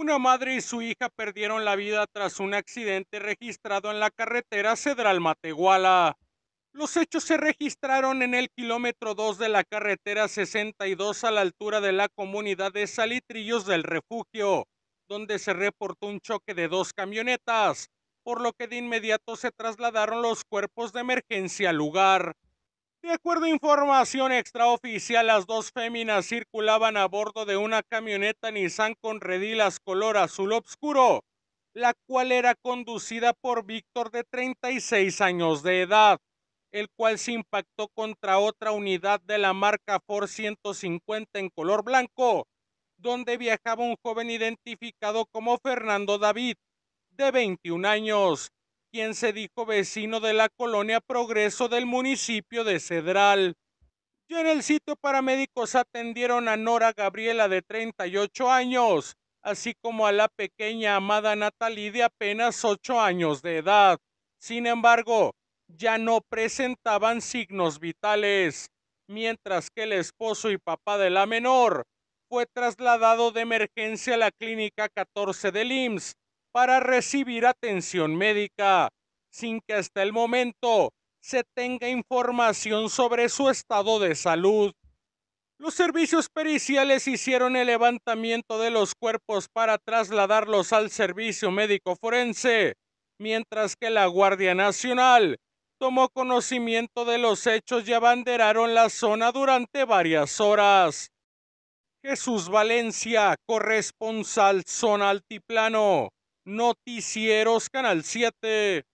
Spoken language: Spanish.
Una madre y su hija perdieron la vida tras un accidente registrado en la carretera Cedral-Matehuala. Los hechos se registraron en el kilómetro 2 de la carretera 62 a la altura de la comunidad de Salitrillos del Refugio, donde se reportó un choque de dos camionetas, por lo que de inmediato se trasladaron los cuerpos de emergencia al lugar. De acuerdo a información extraoficial, las dos féminas circulaban a bordo de una camioneta Nissan con redilas color azul oscuro, la cual era conducida por Víctor de 36 años de edad, el cual se impactó contra otra unidad de la marca Ford 150 en color blanco, donde viajaba un joven identificado como Fernando David, de 21 años, quien se dijo vecino de la colonia Progreso del municipio de Cedral. Ya en el sitio paramédicos atendieron a Nora Gabriela de 38 años, así como a la pequeña amada Natalie de apenas 8 años de edad. Sin embargo, ya no presentaban signos vitales, mientras que el esposo y papá de la menor fue trasladado de emergencia a la clínica 14 del IMSS, para recibir atención médica, sin que hasta el momento se tenga información sobre su estado de salud. Los servicios periciales hicieron el levantamiento de los cuerpos para trasladarlos al servicio médico forense, mientras que la Guardia Nacional tomó conocimiento de los hechos y abanderaron la zona durante varias horas. Jesús Valencia, corresponsal Zona Altiplano. Noticieros Canal 7.